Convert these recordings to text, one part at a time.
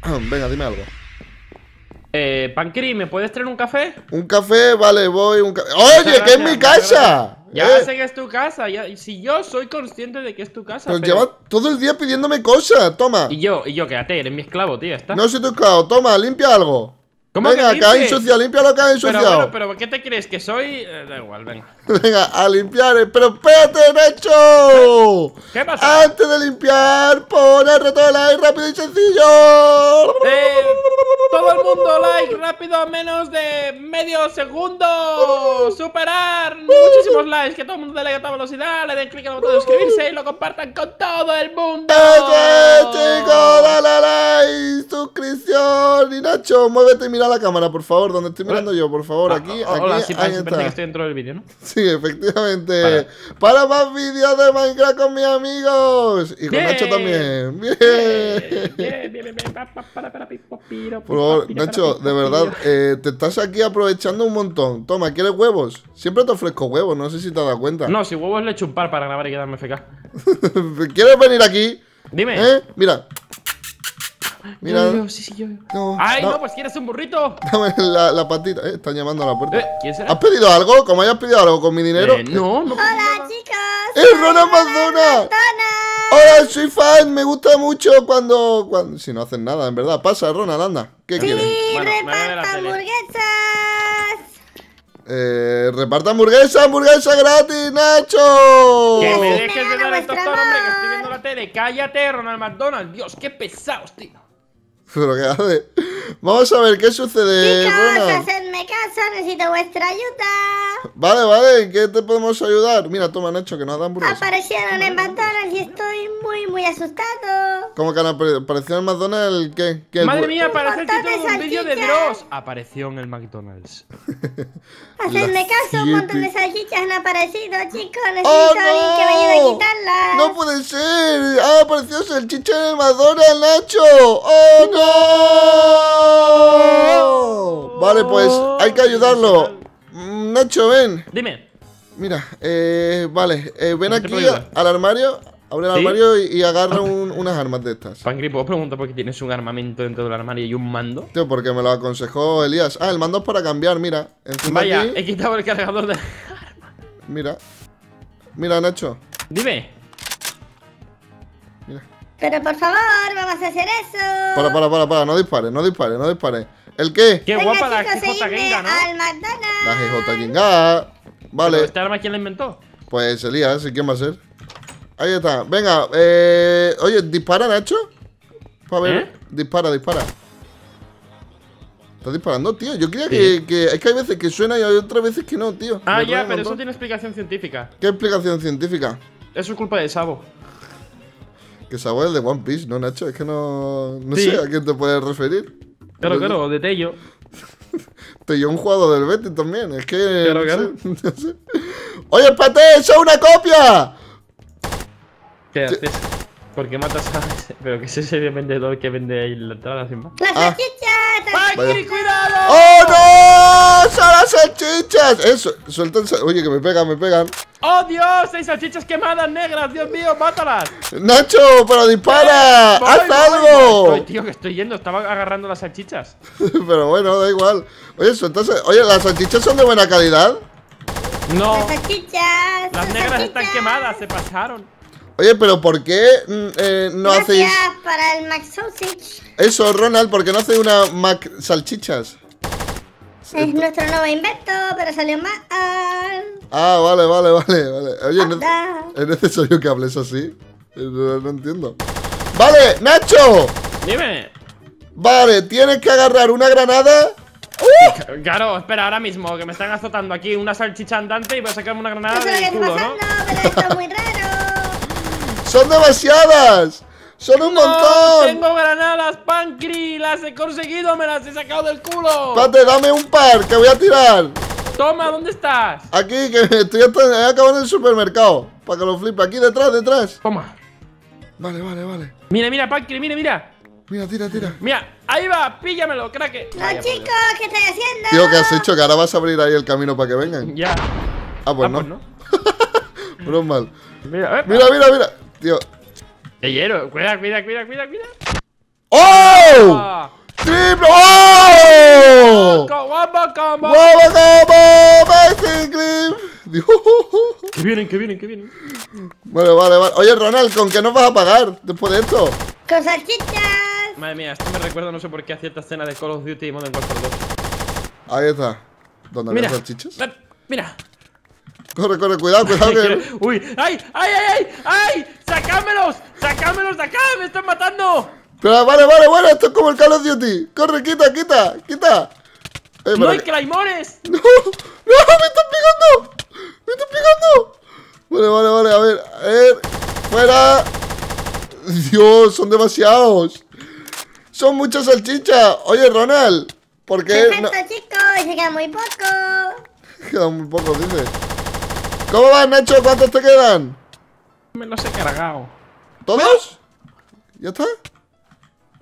Venga, dime algo. Eh, Pancri, ¿me puedes traer un café? Un café, vale, voy. Un Oye, que es mi casa. Ya eh. sé que es tu casa. si yo soy consciente de que es tu casa. Pero, llevas todo el día pidiéndome cosas. Toma. Y yo, y yo, quédate, eres mi esclavo, tío. No soy tu esclavo. Toma, limpia algo venga, cae que, limpia lo que hay ensuciado. Pero, bueno, pero ¿qué te crees? ¿Que soy...? Eh, da igual, venga. venga, a limpiar. ¡Pero espérate, Nacho! ¿Qué pasa? Antes de limpiar, pon el reto de like rápido y sencillo. Eh, todo el mundo like rápido a menos de medio segundo. Superar uh. muchísimos likes, que todo el mundo dé like a toda velocidad, le den clic al botón de suscribirse y lo compartan con todo el mundo. chicos! Y Nacho, muévete y mira la cámara, por favor, donde estoy mirando yo, por favor, ah, aquí, ah, aquí. Hola, sí, que estoy dentro del vídeo, ¿no? Sí, efectivamente. Para más vídeos de Minecraft con mis amigos. Y con Nacho también. Bien. Bien, bien, bien, Por favor, Nacho, de verdad, eh, te estás aquí aprovechando un montón. Toma, ¿quieres huevos? Siempre te ofrezco huevos, no sé si te has dado cuenta. No, si huevos le echo un par para grabar y quedarme FK. ¿Quieres venir aquí? Dime. ¿Eh? Mira. Mira. No, Ay, no, pues quieres un burrito. Dame la, patita. Eh, están llamando a la puerta. Eh, ¿Has pedido algo? ¿Cómo hayas pedido algo con mi dinero? Eh, no, Hola, chicos. ¡Es Ronald McDonald! Hola, soy fan. Me gusta mucho cuando, cuando. Si no hacen nada, en verdad. Pasa, Ronald, anda. ¿Qué sí, quieres? reparta hamburguesas. Eh, reparta hamburguesa, hamburguesa gratis, Nacho. Que me dejes de dar tostón, hombre, que estoy viendo la tele. Cállate, Ronald McDonald. Dios, qué pesado tío. ¿Pero qué Vamos a ver qué sucede. Chicos, hacedme caso, necesito vuestra ayuda. Vale, vale, ¿en qué te podemos ayudar? Mira, toma, Nacho, que nos dan hamburguesas. Aparecieron en McDonald's y estoy muy, muy asustado. ¿Cómo que han aparecido en McDonald's? ¿Qué? qué Madre mía, para hacer un vídeo de Dross. Apareció en el McDonald's. Hacedme caso, un montón de salchichas han aparecido, chicos. oh, no. ¡No puede ser! ¡Ha aparecido salchicha en el McDonald's, Nacho! ¡Oh, no. Vale, pues hay que ayudarlo. Nacho, ven. Dime. Mira, eh, vale, eh, ven aquí al armario, abre el armario y, agarra ah. unas armas de estas. Pangri, ¿puedo preguntar por qué tienes un armamento dentro del armario y un mando? Tío, porque me lo aconsejó Elías. Ah, el mando es para cambiar, mira. Encima Vaya, he quitado el cargador de armas. Mira. Mira, Nacho. Dime. Mira. Pero por favor, vamos a hacer eso. Para, para, para, para, no dispares, no dispares, no dispares. ¿El qué? Qué guapa la GJ Ginga, ¿no? Al La GJ Vale. ¿Este arma quién la inventó? Pues Elías, ¿y quién va a ser? Ahí está. Venga, eh... Oye, dispara, Nacho. Para ver. ¿Eh? Dispara, dispara. ¿Estás disparando, tío? Yo creía que, Es que hay veces que suena y hay otras veces que no, tío. Ah, ya, pero eso tiene explicación científica. ¿Qué explicación científica? Eso es culpa de Sabo. Que Sabo es el de One Piece, ¿no, Nacho? Es que no... No sé a quién te puedes referir. Claro, claro, de Tello. Tello un jugador del Betis también, es que... Claro, claro. ¡Oye, Pate, eso es una copia! ¿Qué haces? ¿Por qué matas a ese? ¿Pero que es ese vendedor que vende ahí la entrada sin más? ¡La ah. ¡Panky, cuidado! ¡Oh, no! ¡Son las salchichas! Eso, sueltanse. Oye, que me pegan, me pegan. ¡Oh, Dios! ¡Hay salchichas quemadas negras! ¡Dios mío, mátalas! ¡Nacho, pero dispara! ¡Haz algo! tío, que estoy yendo. Estaba agarrando las salchichas. pero bueno, da igual. Oye, sueltas. Oye, ¿las salchichas son de buena calidad? No. Las salchichas. Las, negras están quemadas, se pasaron. Oye, pero ¿por qué mm, eh, no Gracias para el Mac Sausage. Eso, Ronald, ¿por qué no hacéis una Mac Salchichas? Es nuestro nuevo invento, pero salió mal. Ah, vale, vale, vale, Oye, ¿es necesario que hables así? Eh, no, entiendo. ¡Vale, Nacho! Dime. Vale, tienes que agarrar una granada... ¡Uy! Uh. Claro, espera, ahora mismo, que me están azotando aquí una salchicha andante y voy a sacarme una granada de culo, ¿no? Pero esto es muy raro. ¡Son demasiadas! ¡Son un no, montón! Tengo granadas, Pancri. Las he conseguido, me las he sacado del culo. Espérate, dame un par, que voy a tirar. Toma, ¿dónde estás? Aquí, que estoy hasta, eh, en el supermercado. Para que lo flipe. Aquí detrás, detrás. Toma. Vale, vale, vale. Mira, mira, Pancri, mira, mira. Mira, tira, tira. Mira, ahí va, píllamelo, crack. No, chicos, ¿qué estoy haciendo? Tío, ¿qué has hecho? Que ahora vas a abrir ahí el camino para que vengan. Ya. Ah, pues ah, no. Pues no. mal. Eh, mira, mira, mira. Tío. De hielo, Cuida, cuida, cuida, cuida, cuida. ¡Oh! Ah. ¡Triple! ¡Oh! ¡Wamba combo! ¡Wamba combo! ¡Messi Clip! ¡Que vienen, que vienen, que vienen! Vale, vale, vale. Oye, Ronald, ¿con qué nos vas a pagar después de esto? ¡Con salchichas! Madre mía, esto me recuerda no sé por qué a cierta escena de Call of Duty y Modern Warfare 2. Ahí está. ¿Dónde las salchichas? Mira, Corre, corre, cuidado, cuidado. Uy, ay, ay, ay, ay, sacámelos, sacámelos de acá, me están matando. Pero vale, vale, bueno, esto es como el Call of Duty. Corre, quita, quita, quita. Eh, ¡No hay claymores! ¡No! ¡No! ¡Me están pegando! ¡Me están pegando! Vale, vale, vale, a ver, a ver. ¡Fuera! Dios, son demasiados. Son muchas salchichas. Oye, Ronald, ¿por qué? Perfecto, chicos, llega muy poco. Queda muy poco, dice. ¿Cómo van, Nacho? ¿Cuántos te quedan? Me los he cargado. ¿Todos? ¿Ya está?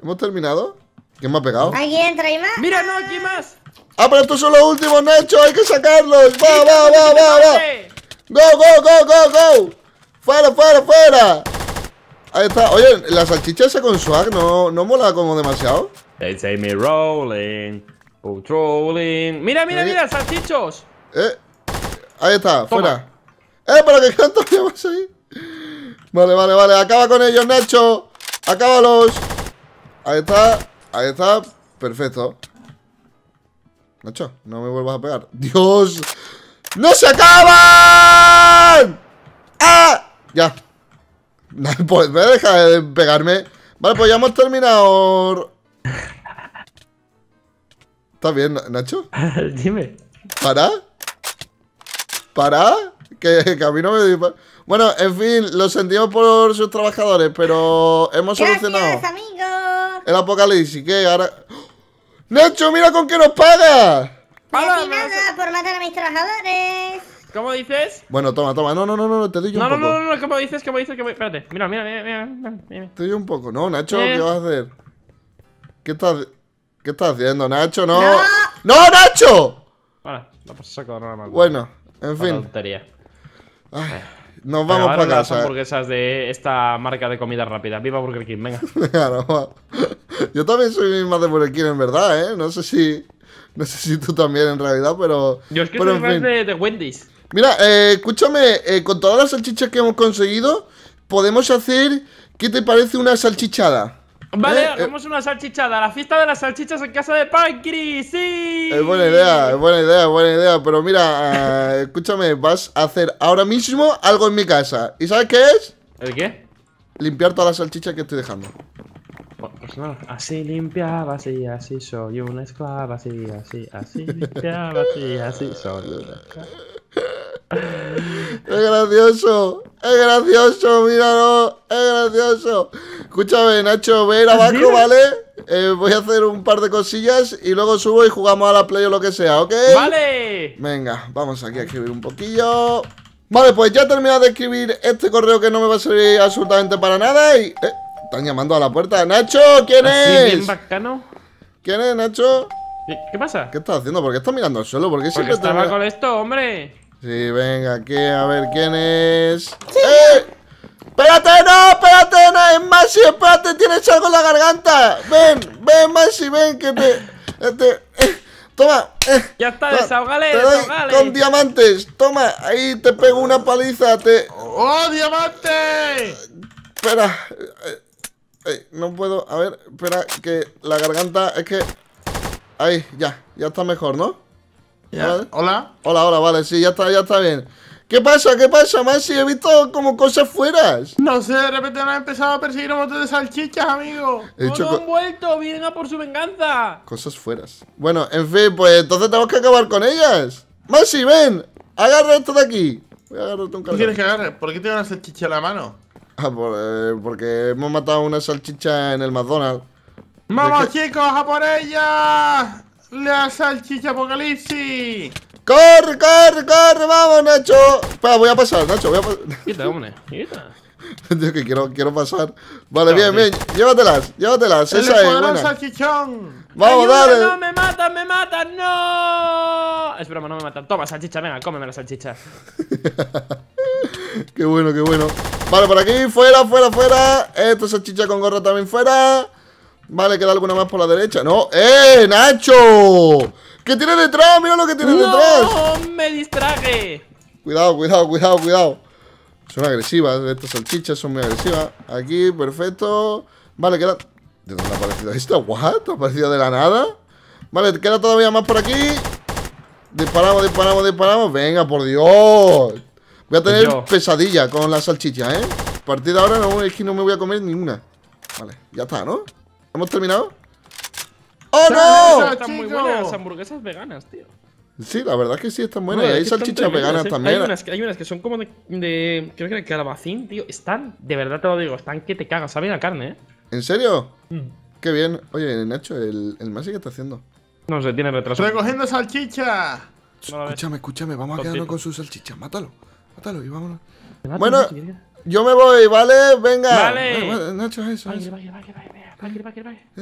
¿Hemos terminado? ¿Quién me ha pegado? ¿Alguien entra y más. ¡Mira, no, aquí más! ¡Ah, pero estos son los últimos, Nacho! ¡Hay que sacarlos! ¡Va, vamos va, va, va, va! ¡Go, go, go, go, go! ¡Fuera, fuera, fuera! Ahí está. Oye, la salchicha esa con swag no, no mola como demasiado. They say me rolling, controlling. Mira, mira, mira, salchichos. Eh, ahí está, fuera. ¡Eh, ¿Para que canto llevas ahí! Vale, vale, vale. Acaba con ellos, Nacho. Acábalos. Ahí está. Ahí está. Perfecto. Nacho, no me vuelvas a pegar. ¡Dios! ¡No se acaban! ¡Ah! Ya. Pues me deja de pegarme. Vale, pues ya hemos terminado. ¿Estás bien, Nacho? Dime. ¿Para? ¿Para? Que, que, a mí no me Bueno, en fin, lo sentimos por sus trabajadores, pero hemos Gracias, solucionado. Amigos. El apocalipsis, que ahora. ¡Oh! ¡Nacho, mira con qué nos paga! Pues nada por matar a mis trabajadores. ¿Cómo dices? Bueno, toma, toma. No, no, no, no, te doy yo un poco. No, no, no, ¿cómo dices? ¿Cómo dices? ¿Cómo... Espérate. Mira, mira, mira, mira, mira. Te doy un poco. No, Nacho, ¿qué eh. vas a hacer? ¿Qué estás, ¿Qué estás haciendo, Nacho? ¡No! ¡No, Nacho! Vale, no pasa nada más. Bueno, en fin. Ah, eh. nos vamos para casa. Las eh. hamburguesas de esta marca de comida rápida. Viva Burger King, venga. yo también soy más de Burger King, en verdad, ¿eh? No sé si. No tú también, en realidad, pero. Yo es que soy más de, Wendy's. Mira, eh, escúchame, con todas las salchichas que hemos conseguido, podemos hacer. ¿Qué te parece una salchichada? Vale, eh, eh. una salchichada. La fiesta de las salchichas en casa de Pankri, sí. Es buena idea, es buena idea, es buena idea. Pero mira, eh, escúchame, vas a hacer ahora mismo algo en mi casa. ¿Y sabes qué es? ¿El qué? Limpiar todas las salchichas que estoy dejando. Pues, pues no, así limpia, así, así soy una esclava, así, así, así limpiaba, así, así soy es gracioso, es gracioso, míralo, es gracioso. Escúchame, Nacho, ir abajo, ¿Ah, ¿vale? Eh, voy a hacer un par de cosillas y luego subo y jugamos a la play o lo que sea, ¿ok? ¡Vale! Venga, vamos aquí a escribir un poquillo. Vale, pues ya he terminado de escribir este correo que no me va a servir absolutamente para nada y... Eh, están llamando a la puerta. ¡Nacho! ¿Quién es? ¿Quién es, Nacho? ¿Qué pasa? ¿Qué estás haciendo? ¿Por qué estás mirando al suelo? ¿Por qué Porque estaba con esto, hombre? Sí, venga, aquí, a ver quién es. ¡Eh! ¡Espérate, no! ¡Espérate, no! ¡Es Masi! ¡Espérate! ¡Tienes algo en la garganta! ¡Ven! ¡Ven, Masi! ¡Ven! ¡Que te. Eh, te eh, ¡Toma! Eh, ya está, desahogale, te desahogale. Con diamantes, toma, ahí te pego una paliza, te. ¡Oh, diamante! Espera, eh, no puedo, a ver, espera, que la garganta es que. Ahí, ya, ya está mejor, ¿no? ¿Hola? hola. Hola, vale, sí, ya está, ya está bien. ¿Qué pasa? ¿Qué pasa, Masi? He visto como cosas fueras. No sé, de repente me han empezado a perseguir un montón de salchichas, amigo. He han vuelto! ¡Vienen a por su venganza! Cosas fueras. Bueno, en fin, pues entonces tenemos que acabar con ellas. Masi, ven. Agarra esto de aquí. Voy a un ¿Qué quieres que agarre? ¿Por qué tengo una salchicha en la mano? Ah, eh, porque hemos matado una salchicha en el McDonald's. ¡Vamos, chicos, a por ella! ¡La salchicha apocalipsis! ¡Corre, corre, corre! ¡Vamos, Nacho! Espera, voy a pasar, Nacho, voy a pasar. Quita, que quiero, quiero pasar. Vale, bien, bien. Llévatelas, llévatelas. Esa es buena. salchichón! ¡Vamos, dale! ¡No, me matan, me matan! ¡No! Espera, no me matan. Toma, salchicha, venga, cómeme la salchicha. qué bueno, qué bueno. Vale, por aquí, fuera, fuera, fuera. Esta salchicha con gorro también fuera. Vale, queda alguna más por la derecha. ¡No! ¡Eh, Nacho! ¿Qué tiene detrás? ¡Mira lo que tiene ¡No! ¡Me distraje! Cuidado, cuidado, cuidado, cuidado. Son agresivas, estas salchichas son muy agresivas. Aquí, perfecto. Vale, queda. ¿De dónde ha aparecido esta? ¿What? ¿Ha aparecido de la nada? Vale, queda todavía más por aquí. Disparamos, disparamos, disparamos. Venga, por Dios. Voy a tener pues pesadilla con las salchichas, ¿eh? A partir de ahora no, es que no me voy a comer ninguna. Vale, ya está, ¿no? ¿Hemos terminado? ¡Oh, no! Están muy buenas las hamburguesas veganas, tío. Sí, la verdad es que sí, están buenas. hay salchichas veganas ¿eh? también. Hay unas, hay unas, que son como de, Creo que de calabacín, tío. Están, de verdad te lo digo, están que te cagas. Saben a carne, ¿eh? ¿En serio? Mm. Qué bien. Oye, Nacho, el, el que ¿qué está haciendo? No sé, tiene retraso. ¡Recogiendo salchicha! escúchame, escúchame, vamos a quedarnos con su salchicha. Mátalo, mátalo y vámonos. Bueno, yo me voy, ¿vale? Venga. Vale. Nacho, eso. Vale, eso. Vale,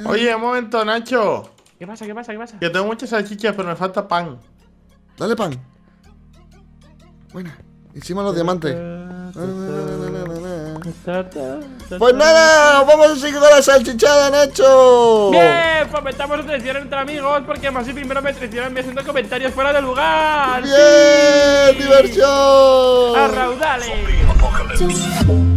Oye, un momento, Nacho. ¿Qué pasa? ¿Qué pasa? ¿Qué pasa? Que tengo muchas salchichas, pero me falta pan. Dale pan. Buena. Encima los diamantes. Pues nada, vamos a seguir con la salchichada, Nacho. Bien, fomentamos pues traición entre amigos porque más y primero me traicionan haciendo comentarios fuera de lugar. Bien, diversión. A